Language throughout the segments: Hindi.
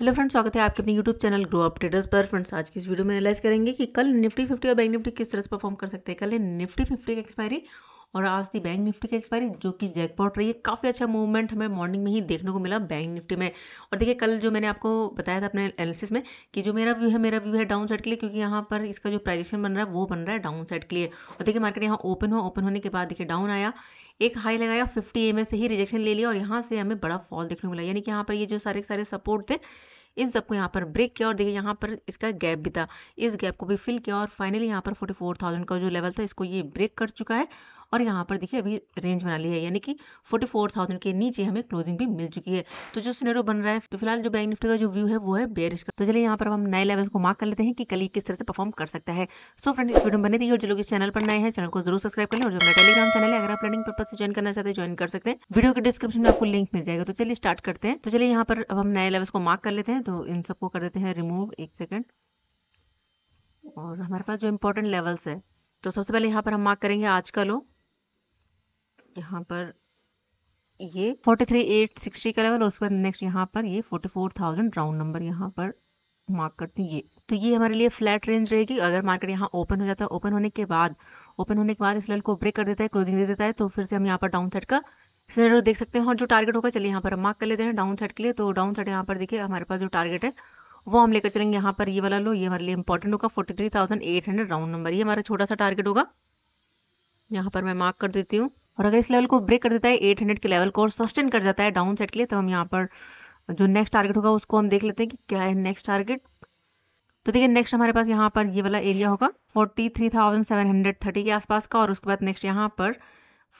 हेलो फ्रेंड्स स्वागत है आपके अपने YouTube channel grow up traders पर फ्रेंड्स आज की इस वीडियो में एनालाइज करेंगे कि कल निफ्टी फिफ्टी और बैंक निफ्टी किस तरह से परफॉर्म कर सकते हैं कल है निफ्टी फिफ्टी की एक्सपायरी और आज थी बैंक निफ्टी की एक्सपायरी जो कि जैकपॉट रही है काफ़ी अच्छा मूवमेंट हमें मॉर्निंग में ही देखने को मिला बैंक निफ्टी में और देखिए कल जो मैंने आपको बताया था अपने एनालिसिस में कि जो मेरा व्यू है मेरा व्यू है डाउन साइड के लिए क्योंकि यहाँ पर इसका जो प्राइजेशन बन रहा है वो बन रहा है डाउन साइड के लिए और देखिए मार्केट यहाँ ओपन हुआ ओपन होने के बाद देखिए डाउन आया एक हाई लगाया फिफ्टी एम से ही रिजेक्शन ले लिया और यहाँ से हमें बड़ा फॉल देखने को मिला यानी कि यहाँ पर ये जो सारे सारे सपोर्ट थे इन सबको यहाँ पर ब्रेक किया और देखिए यहाँ पर इसका गैप भी था इस गैप को भी फिल किया और फाइनली यहाँ पर 44,000 का जो लेवल था इसको ये ब्रेक कर चुका है और यहाँ पर देखिए अभी रेंज बना ली है यानी कि फोर्टी फोर थाउजेंड के नीचे हमें क्लोजिंग भी मिल चुकी है तो जो सुनेरो बन रहा है तो फिलहाल जो बैंक निफ्टी का जो व्यू है वो है बेरिश का तो चलिए यहाँ पर हम नए लेवल्स को मार्क कर लेते हैं कि कल किस तरह से परफॉर्म कर सकता है सो फ्रेंड इस वीडियो में बने रही और जो लोग इस चैनल पर नए हैं चैनल को जरूर सब्सक्राइब करें और जो मेरा टेलीग्राम चैनल है अगर आप लर्निंग पर्पज से ज्वाइन करना चाहते हैं ज्वाइन कर सकते हैं वीडियो के डिस्क्रिप्शन में आपको लिंक मिल जाएगा तो चलिए स्टार्ट करते हैं तो चलिए यहाँ पर अब हम नए लेवल्स को मार्क कर लेते हैं तो इन सबको कर देते हैं रिमूव एक सेकेंड और हमारे पास जो इम्पोर्टेंट लेवल्स है तो सबसे पहले यहाँ पर हम मार्क करेंगे आज का लो यहाँ पर ये 43860 का लेवल और उसके बाद नेक्स्ट यहाँ पर ये 44000 राउंड नंबर यहाँ पर मार्क करते हैं ये तो ये हमारे लिए फ्लैट रेंज रहेगी अगर मार्केट यहाँ ओपन हो जाता है ओपन होने के बाद ओपन होने के बाद इस लेवल को ब्रेक कर देता है क्लोजिंग दे देता है तो फिर से हम यहाँ पर डाउन साइड का सिनेरियो देख सकते हैं और हाँ, जो टारगेट होगा चलिए यहाँ पर मार्क कर लेते हैं डाउन साइड के लिए तो डाउन साइड यहाँ पर देखिए हमारे पास जो टारगेट है वो हम लेकर चलेंगे यहाँ पर ये वाला लो ये हमारे लिए इंपॉर्टेंट होगा forty three thousand eight hundred round number ये हमारा छोटा सा टारगेट होगा यहाँ पर मैं मार्क कर देती हूँ और अगर इस लेवल को ब्रेक कर देता है 800 के लेवल को और सस्टेन कर जाता है डाउन सेट के लिए तो हम यहाँ पर जो नेक्स्ट टारगेट होगा उसको हम देख लेते हैं कि क्या है नेक्स्ट टारगेट तो देखिए नेक्स्ट हमारे पास यहाँ पर ये वाला एरिया होगा 43,730 के आसपास का और उसके बाद नेक्स्ट यहाँ पर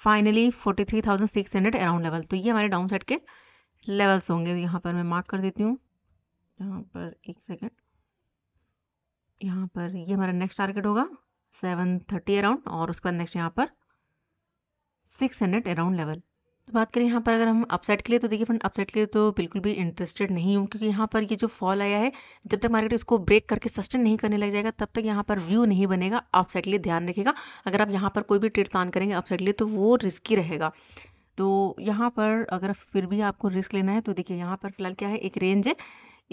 फाइनली 43,600 अराउंड लेवल तो ये हमारे डाउन साइड के लेवल्स होंगे यहाँ पर मैं मार्क कर देती हूँ यहाँ पर एक सेकेंड यहाँ पर ये हमारा नेक्स्ट टारगेट होगा 730 अराउंड और उसके बाद नेक्स्ट यहाँ पर सिक्स हंड्रेड अराउंड लेवल तो बात करें यहाँ पर अगर हम अपसाइड के लिए तो देखिए फ्रेंड अपसाइड के लिए तो बिल्कुल भी इंटरेस्टेड नहीं हूँ क्योंकि यहाँ पर ये जो फॉल आया है जब तक मार्केट इसको ब्रेक करके सस्टेन नहीं करने लग जाएगा तब तक यहाँ पर व्यू नहीं बनेगा अपसाइड के लिए ध्यान रखेगा अगर आप यहाँ पर कोई भी ट्रेड प्लान करेंगे अपसाइड के लिए तो वो रिस्की रहेगा तो यहाँ पर अगर फिर भी आपको रिस्क लेना है तो देखिए यहाँ पर फिलहाल क्या है एक रेंज है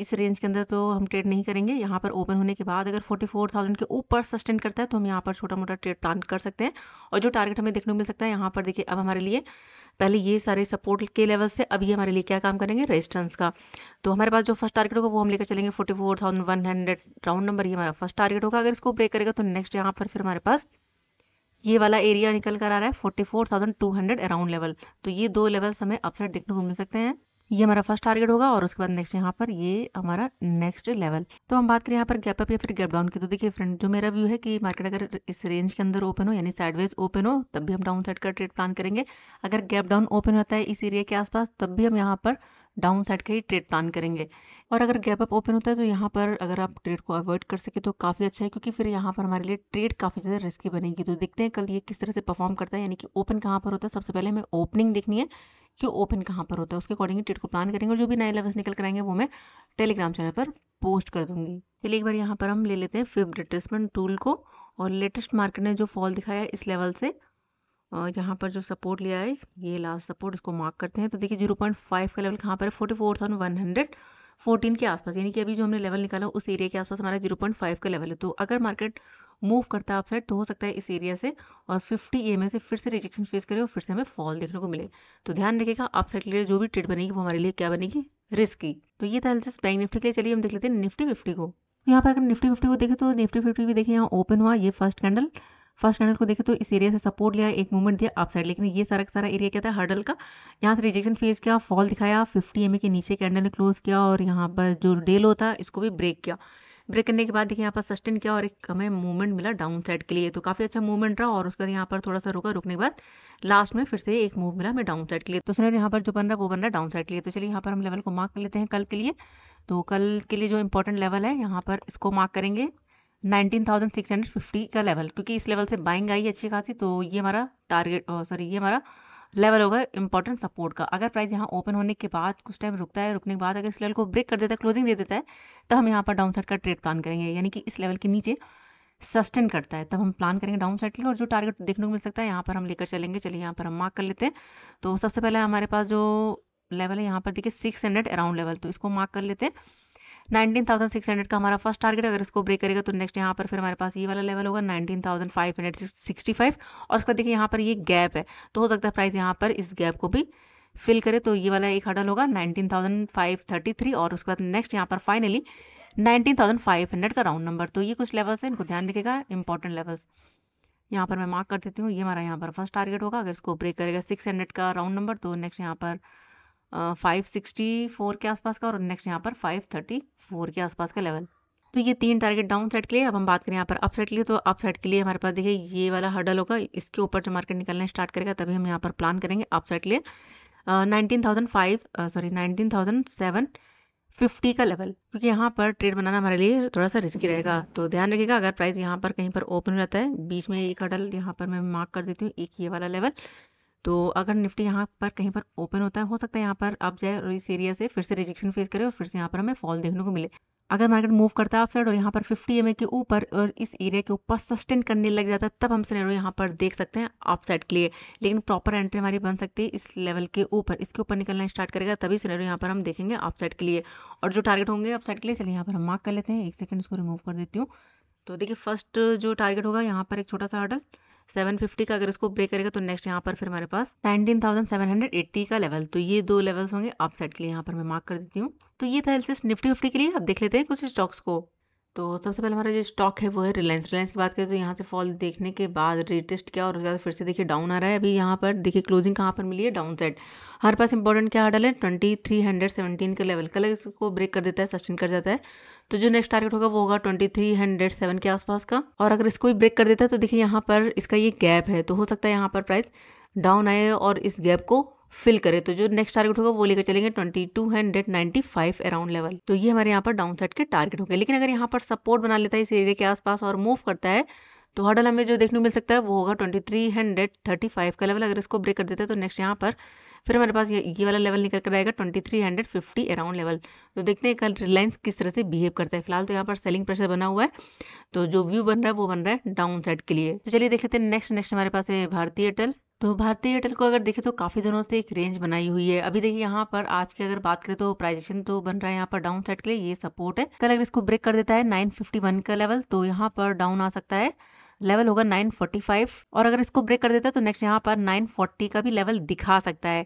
इस रेंज के अंदर तो हम ट्रेड नहीं करेंगे यहाँ पर ओपन होने के बाद अगर फोर्टी फोर थाउजेंड के ऊपर सस्टेन करता है तो हम यहाँ पर छोटा मोटा ट्रेड प्लान कर सकते हैं और जो टारगेट हमें देखने को मिल सकता है यहाँ पर देखिए अब हमारे लिए पहले ये सारे सपोर्ट के लेवल्स थे अभी हमारे लिए क्या काम करेंगे रेजिस्टेंस का तो हमारे पास जो फर्स्ट टारगेट होगा वो हम लेकर चलेंगे forty four thousand one hundred round number ये हमारा फर्स्ट टारगेट होगा अगर इसको ब्रेक करेगा तो नेक्स्ट यहाँ पर फिर हमारे पास ये वाला एरिया निकल कर आ रहा है forty four thousand two hundred around level तो ये दो लेवल्स हमें अपसेट देखने को मिल सकते हैं ये हमारा फर्स्ट टारगेट होगा और उसके बाद नेक्स्ट यहाँ पर ये हमारा नेक्स्ट लेवल तो हम बात करें यहाँ पर गैप अप या फिर गैप डाउन की तो देखिए फ्रेंड जो मेरा व्यू है कि मार्केट अगर इस रेंज के अंदर ओपन हो यानी साइडवेज ओपन हो तब भी हम डाउन साइड का ट्रेड प्लान करेंगे अगर गैप डाउन ओपन होता है इस एरिया के आसपास तब भी हम यहाँ पर डाउन साइड का ही ट्रेड प्लान करेंगे और अगर गैप अप ओपन होता है तो यहाँ पर अगर आप ट्रेड को अवॉइड कर सके तो काफ़ी अच्छा है क्योंकि फिर यहाँ पर हमारे लिए ट्रेड काफ़ी ज़्यादा रिस्की बनेगी तो देखते हैं कल ये किस तरह से परफॉर्म करता है यानी कि ओपन कहाँ पर होता है सबसे पहले हमें ओपनिंग देखनी है जो ओपन कहाँ पर होता है उसके अकॉर्डिंग टिकट को प्लान करेंगे और जो भी नए लेवल्स निकल कर आएंगे वो मैं टेलीग्राम चैनल पर पोस्ट कर दूंगी चलिए एक बार यहाँ पर हम ले लेते हैं फिफ्थ रिट्रेसमेंट टूल को और लेटेस्ट मार्केट ने जो फॉल दिखाया इस लेवल से यहाँ पर जो सपोर्ट लिया है ये लास्ट सपोर्ट इसको मार्क करते हैं तो देखिए जीरो पॉइंट फाइव का लेवल कहाँ पर है forty four thousand one hundred fourteen के आसपास यानी कि अभी जो हमने लेवल निकाला उस एरिया के आसपास हमारा जीरो पॉइंट फाइव का लेवल है तो अगर मार्केट मूव करता है अपसाइड तो हो सकता है इस एरिया से और 50 ई एम से फिर से रिजेक्शन फेस करे और फिर से हमें फॉल देखने को मिले तो ध्यान रखेगा अपसाइड के लिए जो भी ट्रेड बनेगी वो हमारे लिए क्या बनेगी रिस्की तो ये था बैंक निफ्टी के लिए चलिए हम देख लेते हैं निफ्टी फिफ्टी को तो यहाँ पर अगर निफ्टी फिफ्टी को देखें तो निफ्टी फिफ्टी भी देखें यहाँ ओपन हुआ ये फर्स्ट कैंडल फर्स्ट कैंडल को देखें तो इस एरिया से सपोर्ट लिया एक मूवमेंट दिया अप साइड लेकिन ये सारा सारा एरिया क्या था हर्डल का यहाँ से रिजेक्शन फेस किया फॉल दिखाया 50 एम के नीचे कैंडल ने क्लोज किया और यहाँ पर जो डेल होता था इसको भी ब्रेक किया ब्रेक करने के बाद देखिए यहाँ पर सस्टेन किया और एक हमें मूवमेंट मिला डाउन साइड के लिए तो काफ़ी अच्छा मूवमेंट रहा और उसके बाद यहाँ पर थोड़ा सा रुका रुकने के बाद लास्ट में फिर से एक मूव मिला हमें डाउन साइड के लिए तो सुनिए यहाँ पर जो बन रहा है वो बन रहा है डाउन साइड के लिए तो चलिए यहाँ पर हम लेवल को मार्क कर लेते हैं कल के लिए तो कल के लिए जो इंपॉर्टेंट लेवल है यहाँ पर इसको मार्क करेंगे 19,650 का लेवल क्योंकि इस लेवल से बाइंग आई अच्छी खासी तो ये हमारा टारगेट सॉरी ये हमारा लेवल होगा इंपॉर्टेंट सपोर्ट का अगर प्राइस यहाँ ओपन होने के बाद कुछ टाइम रुकता है रुकने के बाद अगर इस लेवल को ब्रेक कर देता है क्लोजिंग दे देता है तो हम यहाँ पर डाउन साइड का ट्रेड प्लान करेंगे यानी कि इस लेवल के नीचे सस्टेन करता है तब हम प्लान करेंगे डाउन साइड के और जो टारगेट देखने को मिल सकता है यहाँ पर हम लेकर चलेंगे चलिए यहाँ पर हम मार्क कर लेते हैं तो सबसे पहले हमारे पास जो लेवल है यहाँ पर देखिए सिक्स हंड्रेड अराउंड लेवल तो इसको मार्क कर लेते हैं 19,600 का हमारा फर्स्ट टारगेट अगर इसको ब्रेक करेगा तो नेक्स्ट यहाँ पर फिर हमारे पास ये वाला लेवल होगा 19,565 और उसके बाद देखिए यहाँ पर ये गैप है तो हो सकता है प्राइस यहाँ पर इस गैप को भी फिल करे तो ये वाला एक हडल होगा 19,533 और उसके बाद नेक्स्ट यहाँ पर फाइनली 19,500 का राउंड नंबर तो ये कुछ लेवल्स है इनको ध्यान रखेगा इंपॉर्टेंट लेवल्स यहाँ पर मैं मार्क कर देती हूँ ये हमारा यहाँ पर फर्स्ट टारगेट होगा अगर इसको ब्रेक करेगा सिक्स का राउंड नंबर तो नेक्स्ट यहाँ पर फाइव सिक्सटी फोर के आसपास का और नेक्स्ट यहाँ पर फाइव थर्टी फोर के आसपास का लेवल तो ये तीन टारगेट डाउन साइड के लिए अब हम बात करें यहाँ पर अप के लिए तो अपसाइड के लिए हमारे पास देखिए ये वाला हर्डल होगा इसके ऊपर जो मार्केट निकलना स्टार्ट करेगा तभी हम यहाँ पर प्लान करेंगे अपसाइड के लिए nineteen thousand five sorry nineteen thousand seven fifty का लेवल क्योंकि यहाँ पर ट्रेड बनाना हमारे लिए थोड़ा सा रिस्की रहेगा तो ध्यान रखिएगा अगर प्राइस यहाँ पर कहीं पर ओपन रहता है बीच में एक हडल यहाँ पर मैं मार्क कर देती हूँ एक ये वाला लेवल तो अगर निफ्टी यहाँ पर कहीं पर ओपन होता है हो सकता है यहाँ पर आप जाए और इस एरिया से फिर से रिजेक्शन फेस करें और फिर से यहाँ पर हमें फॉल देखने को मिले अगर मार्केट मूव करता है अपसाइड और यहाँ पर 50 एम के ऊपर और इस एरिया के ऊपर सस्टेन करने लग जाता है तब हम सिनेरो यहाँ पर देख सकते हैं अपसाइड के लिए लेकिन प्रॉपर एंट्री हमारी बन सकती है इस लेवल के ऊपर इसके ऊपर निकलना स्टार्ट करेगा तभी सिनेरो यहाँ पर हम देखेंगे अपसाइड के लिए और जो टारगेट होंगे अपसाइड के लिए चलिए यहाँ पर हम मार्क कर लेते हैं एक सेकेंड इसको रिमूव कर देती हूँ तो देखिए फर्स्ट जो टारगेट होगा यहाँ पर एक छोटा सा ऑर्डर 750 का अगर इसको ब्रेक करेगा तो नेक्स्ट यहाँ पर फिर हमारे पास 19,780 का लेवल तो ये दो लेवल्स होंगे अपसाइड के लिए यहाँ पर मैं मार्क कर देती हूँ तो ये था एलसीस निफ्टी फिफ्टी के लिए अब देख लेते हैं कुछ स्टॉक्स को तो सबसे पहले हमारा जो स्टॉक है वो है रिलायंस रिलायंस की बात करें तो यहाँ से फॉल देखने के बाद रेटेस्ट क्या और उसके बाद फिर से देखिए डाउन आ रहा है अभी यहाँ पर देखिए क्लोजिंग कहाँ पर मिली है डाउन साइड हर पास इंपॉर्टेंट क्या हडल है ट्वेंटी थ्री हंड्रेड सेवेंटीन का लेवल कल इसको ब्रेक कर देता है सस्टेन कर जाता है तो जो नेक्स्ट टारगेट होगा वो होगा ट्वेंटी थ्री हंड्रेड सेवन के आसपास का और अगर इसको भी ब्रेक कर देता है तो देखिए यहाँ पर इसका ये गैप है तो हो सकता है यहाँ पर प्राइस डाउन आए और इस गैप को फिल करे तो जो नेक्स्ट टारगेट होगा वो लेकर चलेंगे twenty two hundred ninety five around level तो ये हमारे यहाँ पर डाउन साइड के टारगेट होंगे लेकिन अगर यहाँ पर सपोर्ट बना लेता है इस एरिया के आसपास और मूव करता है तो हडल हमें जो देखने को मिल सकता है वो होगा twenty three hundred thirty five का लेवल अगर इसको ब्रेक कर देता है तो नेक्स्ट यहाँ पर फिर हमारे पास ये ये वाला लेवल निकल कर आएगा twenty three hundred fifty around level तो देखते हैं कल रिलायंस किस तरह से बिहेव करता है फिलहाल तो यहाँ पर सेलिंग प्रेशर बना हुआ है तो जो व्यू बन रहा है वो बन रहा है डाउन साइड के लिए तो चलिए देख लेते हैं नेक्स्ट नेक्स्ट हमारे पास है भारतीय एयरटेल तो भारतीय एयरटेल को अगर देखें तो काफ़ी दिनों से एक रेंज बनाई हुई है अभी देखिए यहाँ पर आज की अगर बात करें तो प्राइजेशन तो बन रहा है यहाँ पर डाउन साइड के लिए ये सपोर्ट है कल अगर इसको ब्रेक कर देता है 951 का लेवल तो यहाँ पर डाउन आ सकता है लेवल होगा 945 और अगर इसको ब्रेक कर देता है तो नेक्स्ट यहाँ पर 940 का भी लेवल दिखा सकता है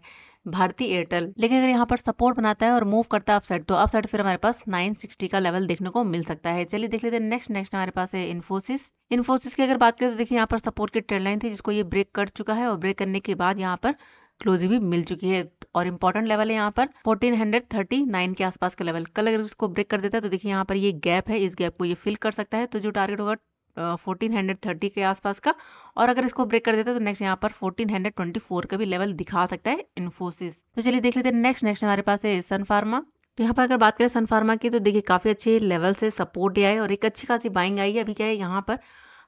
भारतीय एयरटेल लेकिन अगर यहाँ पर सपोर्ट बनाता है और मूव करता है अपसाइड तो अपसाइड फिर हमारे पास 960 का लेवल देखने को मिल सकता है चलिए देख लेते हैं नेक्स्ट नेक्स्ट हमारे पास है इन्फोसिस इन्फोसिस की अगर बात करें तो देखिए यहाँ पर सपोर्ट की ट्रेड लाइन थी जिसको ये ब्रेक कर चुका है और ब्रेक करने के बाद यहाँ पर क्लोजिंग भी मिल चुकी है और इंपॉर्टेंट लेवल है यहाँ पर 1439 के आसपास का लेवल कल अगर इसको ब्रेक कर देता है तो देखिए यहाँ पर ये गैप है इस गैप को ये फिल कर सकता है तो जो टारगेट होगा फोर्टीन हंड्रेड थर्टी के आसपास का और अगर इसको ब्रेक कर देता तो नेक्स्ट यहाँ पर फोर्टीन हंड्रेड ट्वेंटी फोर का भी लेवल दिखा सकता है इन्फोसिस तो चलिए देख लेते हैं नेक्स्ट नेक्स्ट हमारे पास है सन फार्मा तो यहाँ पर अगर बात करें सन फार्मा की तो देखिए काफ़ी अच्छे लेवल से सपोर्ट आए और एक अच्छी खासी बाइंग आई है अभी क्या है यहाँ पर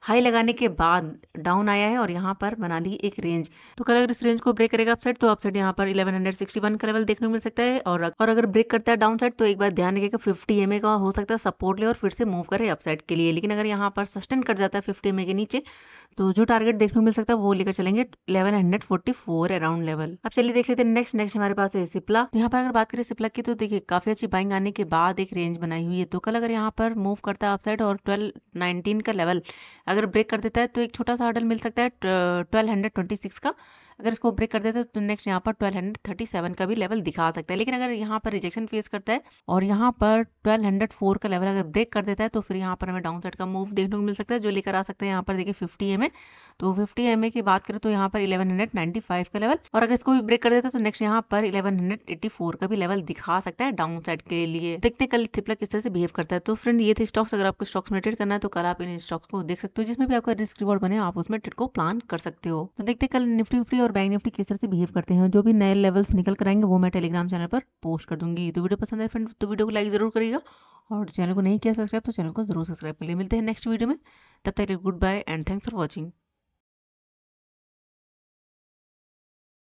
हाई लगाने के बाद डाउन आया है और यहाँ पर बना ली एक रेंज तो कल अगर इस रेंज को ब्रेक करेगा अपसाइड तो अपसाइड यहाँ पर 1161 का लेवल देखने को मिल सकता है और और अगर ब्रेक करता है डाउन साइड तो एक बार ध्यान रखिएगा फिफ्टी एम का हो सकता है सपोर्ट ले और फिर से मूव करे अपसाइड के लिए लेकिन अगर यहाँ पर सस्टेन कर जाता है फिफ्टी एम के नीचे तो जो टारगेट देखने को मिल सकता है वो लेकर चलेंगे eleven hundred forty four around level अब चलिए देख लेते हैं नेक्स्ट नेक्स्ट हमारे पास है सिप्ला तो यहाँ पर अगर बात करें सिप्ला की तो देखिए काफी अच्छी बाइंग आने के बाद एक रेंज बनाई हुई है तो कल अगर यहाँ पर मूव करता है अपसाइड और ट्वेल्व नाइनटीन का लेवल अगर ब्रेक कर देता है तो एक छोटा सा ऑर्डर मिल सकता है ट्वेल्व हंड्रेड ट्वेंटी सिक्स का अगर इसको ब्रेक कर देता है तो नेक्स्ट यहाँ पर ट्वेल्व हंड्रेड थर्टी सेवन का भी लेवल दिखा सकता है लेकिन अगर यहाँ पर रिजेक्शन फेस करता है और यहाँ पर ट्वेल्व हंड्रेड फोर का लेवल अगर ब्रेक कर देता है तो फिर यहाँ पर हमें डाउन साइड का मूव देखने को मिल सकता है जो लेकर आ सकते हैं यहाँ पर देखिए फिफ्टी एम तो फिफ्टी एम की बात करें तो यहाँ पर इलेवन हंड्रेड नाइनटी फाइव का लेवल और अगर इसको भी ब्रेक कर देते तो नेक्स्ट यहाँ पर इलेवन हंड्रेड एट्टी फोर का भी लेवल दिखा सकता है डाउन साइड के लिए देखते कल थिपला किस तरह से बिहेव करता है तो फ्रेंड ये थे स्टॉक्स अगर आपको स्टॉक्स में ट्रेड करना है तो कल आप इन स्टॉक्स को देख सकते हो जिसमें भी आपका रिस्क रिवॉर्ड बने आप उसमें ट्रेड को प्लान कर सकते हो तो देखते कल निफ्टी निफ्टी और बैंक निफ्टी किस तरह से बिहेव करते हैं जो भी नए लेवल्स निकल कर वो मैं टेलीग्राम चैनल पर पोस्ट कर दूंगी तो वीडियो पसंद है फ्रेंड तो वीडियो को लाइक जरूर करिएगा और चैनल को नहीं किया सब्सक्राइब तो चैनल को जरूर सब्सक्राइब कर लिए मिलते हैं नेक्स्ट वीडियो में तब तक goodbye and thanks for watching